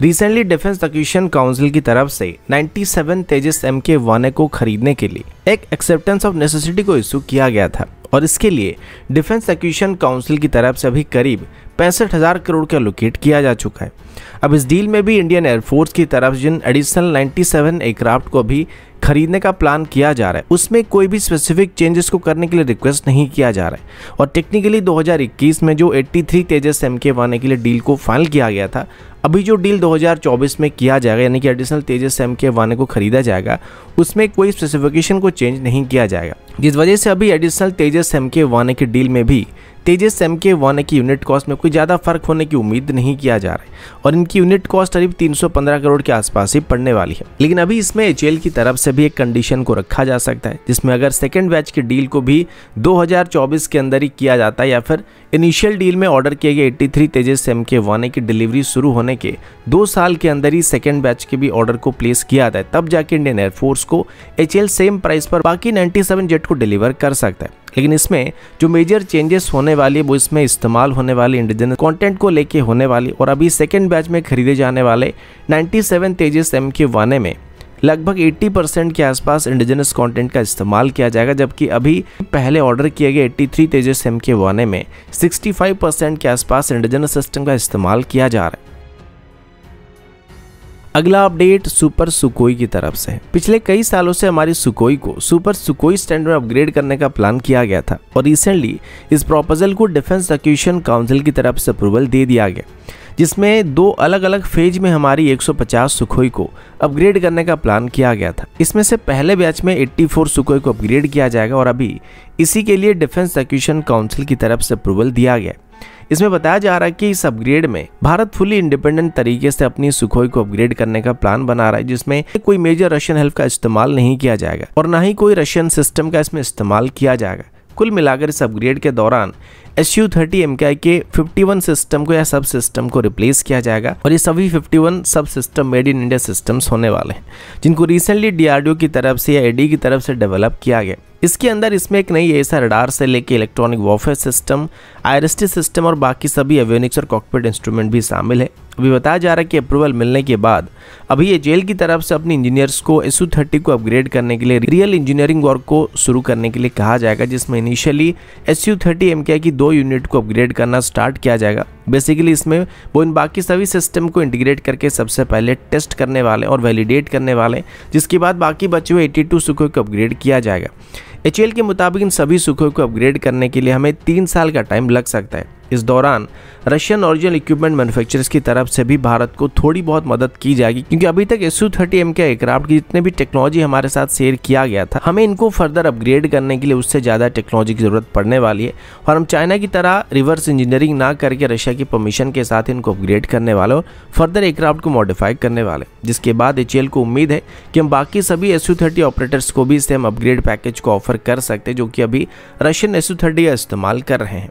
recently defence एक्यूशन council की तरफ से 97 तेजस एम के वन को खरीदने के लिए एक एक्सेप्टेंस ऑफ नेसेसिटी को इशू किया गया था और इसके लिए डिफेंस एक्यूशन काउंसिल की तरफ से अभी करीब पैंसठ हज़ार करोड़ का लोकेट किया जा चुका है अब इस डील में भी इंडियन एयरफोर्स की तरफ जिन एडिशनल 97 एयरक्राफ्ट को अभी खरीदने का प्लान किया जा रहा है उसमें कोई भी स्पेसिफिक चेंजेस को करने के लिए रिक्वेस्ट नहीं किया जा रहा है और टेक्निकली 2021 में जो 83 तेजस एम के वाने के लिए डील को फाइनल किया गया था अभी जो डील 2024 में किया जाएगा यानी कि एडिशनल तेजस एम के वाने को खरीदा जाएगा उसमें कोई स्पेसिफिकेशन को चेंज नहीं किया जाएगा जिस वजह से अभी एडिशनल तेजस एम के वाने की डील में भी तेजस एम के वाने की यूनिट कॉस्ट में कोई ज़्यादा फर्क होने की उम्मीद नहीं किया जा रहा है और इनकी यूनिट कॉस्ट करीब 315 करोड़ के आसपास ही पड़ने वाली है लेकिन अभी इसमें एच की तरफ से भी एक कंडीशन को रखा जा सकता है जिसमें अगर सेकेंड बैच की डील को भी 2024 के अंदर ही किया जाता है या फिर इनिशियल डील में ऑर्डर किए गए 83 three Tejas M K one की डिलीवरी शुरू होने के दो साल के अंदर ही सेकेंड बैच के भी ऑर्डर को प्लेस किया जाता है तब जाके इंडियन एयरफोर्स को एच सेम प्राइस पर बाकी नाइन्टी जेट को डिलीवर कर सकता है लेकिन इसमें जो मेजर चेंजेस होने वाली है वो इसमें इस्तेमाल होने वाले इंडिजन कंटेंट को लेके होने वाली और अभी सेकेंड बैच में खरीदे जाने वाले 97 तेजस एम के वाने में लगभग 80 परसेंट के आसपास इंडिजिनस कंटेंट का इस्तेमाल किया जाएगा जबकि अभी पहले ऑर्डर किए गए 83 थ्री तेजस एम के वाने में 65 परसेंट के आसपास इंडिजिनस सिस्टम का इस्तेमाल किया जा रहा है अगला अपडेट सुपर सुकोई की तरफ से पिछले कई सालों से हमारी सुकोई को सुपर सुकोई स्टैंड में अपग्रेड करने का प्लान किया गया था और रिसेंटली इस प्रोपोजल को डिफेंस एक्यूशन काउंसिल की तरफ से अप्रूवल दे दिया गया जिसमें दो अलग अलग फेज में हमारी 150 सुखोई को अपग्रेड करने का प्लान किया गया था इसमें से पहले बैच में 84 सुखोई को अपग्रेड किया जाएगा और अभी इसी के लिए डिफेंस एक्यूशन काउंसिल की तरफ से अप्रूवल दिया गया इसमें बताया जा रहा है कि इस अपग्रेड में भारत फुली इंडिपेंडेंट तरीके से अपनी सुखोई को अपग्रेड करने का प्लान बना रहा है जिसमें कोई मेजर रशियन हेल्प का इस्तेमाल नहीं किया जाएगा और ना ही कोई रशियन सिस्टम का इसमें इस्तेमाल किया जाएगा कुल मिलाकर इस अपग्रेड के दौरान एस यू थर्टी एम के आई के फिफ्टी वन सिस्टम को या सब सिस्टम को रिप्लेस किया जाएगा और ये सभी fifty one sub system made in India systems होने वाले हैं जिनको रिसेंटली डीआरडीओ की तरफ से या एडी की तरफ से डेवलप किया गया इसके अंदर इसमें एक नई ऐसा रडार से लेकर electronic warfare system IRST system और बाकी सभी एवियोनिक्स और कॉकपेट इंस्ट्रूमेंट भी शामिल है अभी बताया जा रहा है कि अप्रूवल मिलने के बाद अभी ये जेल की तरफ से अपने इंजीनियर्स को एस थर्टी को अपग्रेड करने के लिए रियल इंजीनियरिंग वर्क को शुरू करने के लिए कहा जाएगा जिसमें initially S U thirty M की दो यूनिट को अपग्रेड करना स्टार्ट किया जाएगा बेसिकली इसमें वो इन बाकी सभी सिस्टम को इंटीग्रेट करके सबसे पहले टेस्ट करने वाले और वैलिडेट करने वाले जिसके बाद बाकी बचे हुए एट्टी टू सुखों को अपग्रेड किया जाएगा एच के मुताबिक इन सभी सुखों को अपग्रेड करने के लिए हमें तीन साल का टाइम लग सकता है इस दौरान रशियन ओरिजिनल इक्विपमेंट मैन्युफैक्चरर्स की तरफ से भी भारत को थोड़ी बहुत मदद की जाएगी क्योंकि अभी तक एस यू थर्टी एम के एयरक्राफ्ट की जितने भी टेक्नोलॉजी हमारे साथ शेयर किया गया था हमें इनको फर्दर अपग्रेड करने के लिए उससे ज़्यादा टेक्नोलॉजी की ज़रूरत पड़ने वाली है और हम चाइना की तरह रिवर्स इंजीनियरिंग ना करके रशिया की परमिशन के साथ इनको अपग्रेड करने वाले और फर्दर एयरक्राफ्ट को मॉडिफाई करने वाले जिसके बाद एच को उम्मीद है कि हम बाकी सभी एस यू थर्टी ऑपरेटर्स को भी इससे हम अपग्रेड पैकेज को ऑफर कर सकते हैं जो कि अभी रशियन एस यू थर्टी का इस्तेमाल कर रहे हैं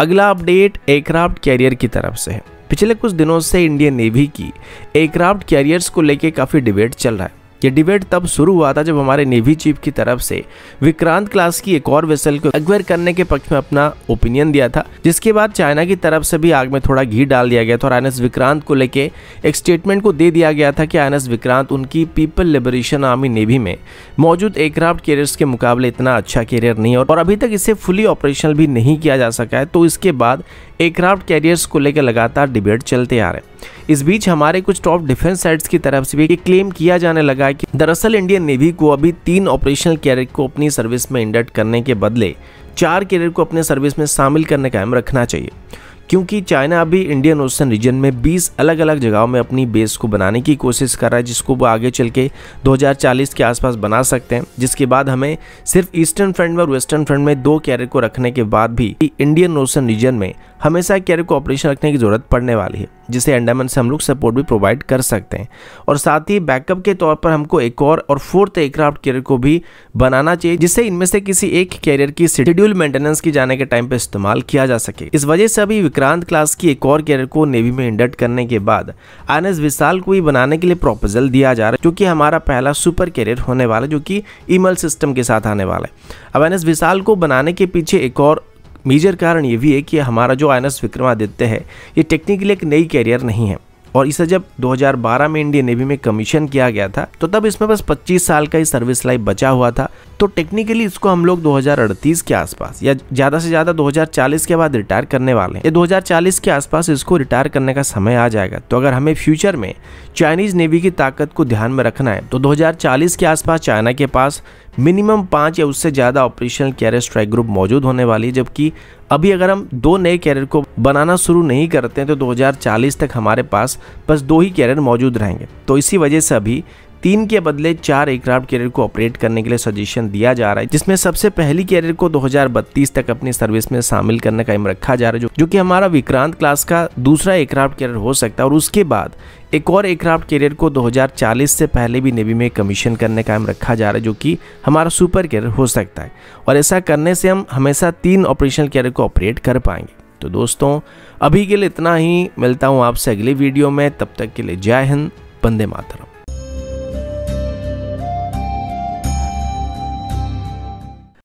अगला अपडेट एयरक्राफ्ट कैरियर की तरफ से है पिछले कुछ दिनों से इंडियन नेवी की एयरक्राफ्ट कैरियर्स को लेकर काफ़ी डिबेट चल रहा है ये डिबेट तब शुरू हुआ था जब हमारे नेवी चीफ की तरफ से विक्रांत क्लास की एक और वेसल को एक्वायर करने के पक्ष में अपना ओपिनियन दिया था जिसके बाद चाइना की तरफ से भी आग में थोड़ा घी डाल दिया गया था और आई विक्रांत को लेके एक स्टेटमेंट को दे दिया गया था कि आई विक्रांत उनकी पीपल लिबरेशन आर्मी नेवी में मौजूद एयरक्राफ्ट कैरियर्स के मुकाबले इतना अच्छा कैरियर नहीं हो और अभी तक इसे फुली ऑपरेशनल भी नहीं किया जा सका है तो इसके बाद एयरक्राफ्ट कैरियर्स को लेकर लगातार डिबेट चलते आ रहे हैं इस बीच हमारे कुछ टॉप डिफेंस साइट्स की तरफ से भी क्लेम किया जाने लगा कि दरअसल इंडियन नेवी को अभी तीन ऑपरेशनल कैरियर को अपनी सर्विस में इंडक्ट करने के बदले चार कैरियर को अपने सर्विस में शामिल करने का एम रखना चाहिए क्योंकि चाइना अभी इंडियन ओशन रीजन में 20 अलग अलग जगहों में अपनी बेस को बनाने की कोशिश कर रहा है जिसको वो आगे चल के 2040 के आसपास बना सकते हैं जिसके बाद हमें सिर्फ ईस्टर्न फ्रंट में और वेस्टर्न फ्रंट में दो कैरियर को रखने के बाद भी इंडियन ओशन रीजन में हमेशा कैरियर को ऑपरेशन रखने की जरूरत पड़ने वाली है जिसे अंडमान से हम लोग सपोर्ट भी प्रोवाइड कर सकते हैं और साथ ही बैकअप के तौर पर हमको एक और और फोर्थ एयरक्राफ्ट कैरियर को भी बनाना चाहिए जिससे इनमें से किसी एक कैरियर की शेड्यूल मेंटेनेंस की जाने के टाइम पर इस्तेमाल किया जा सके इस वजह से अभी विक्रांत क्लास की एक और कैरियर को नेवी में इंडक्ट करने के बाद आर विशाल को ही बनाने के लिए प्रोपोजल दिया जा रहा है क्योंकि हमारा पहला सुपर कैरियर होने वाला है जो कि ईमेल e सिस्टम के साथ आने वाला है अब एन विशाल को बनाने के पीछे एक और मेजर कारण ये भी है कि हमारा जो आयनस विक्रमादित्य है ये टेक्निकली एक नई कैरियर नहीं है और इसे जब 2012 में इंडियन नेवी में कमीशन किया गया था तो तब इसमें बस 25 साल का ही सर्विस लाइफ बचा हुआ था तो टेक्निकली इसको हम लोग 2038 के आसपास या ज़्यादा से ज़्यादा 2040 के बाद रिटायर करने वाले हैं या 2040 के आसपास इसको रिटायर करने का समय आ जाएगा तो अगर हमें फ्यूचर में चाइनीज़ नेवी की ताकत को ध्यान में रखना है तो दो के आसपास चाइना के पास मिनिमम पाँच या उससे ज़्यादा ऑपरेशनल कैरियर स्ट्राइक ग्रुप मौजूद होने वाली है जबकि अभी अगर हम दो नए कैरियर को बनाना शुरू नहीं करते हैं तो 2040 तक हमारे पास बस दो ही कैरियर मौजूद रहेंगे तो इसी वजह से अभी तीन के बदले चार एयरक्राफ्ट कैरियर को ऑपरेट करने के लिए सजेशन दिया जा रहा है जिसमें सबसे पहली कैरियर को 2032 तक अपनी सर्विस में शामिल करने का इम रखा जा रहा है जो, जो कि हमारा विक्रांत क्लास का दूसरा एयरक्राफ्ट कैरियर हो सकता है और उसके बाद एक और एयरक्राफ्ट कैरियर को 2040 से पहले भी नेवी में कमीशन करने का हम रखा जा रहा है जो कि हमारा सुपर कैरियर हो सकता है और ऐसा करने से हम हमेशा तीन ऑपरेशनल कैरियर को ऑपरेट कर पाएंगे तो दोस्तों अभी के लिए इतना ही मिलता हूँ आपसे अगले वीडियो में तब तक के लिए जय हिंद बंदे मातरम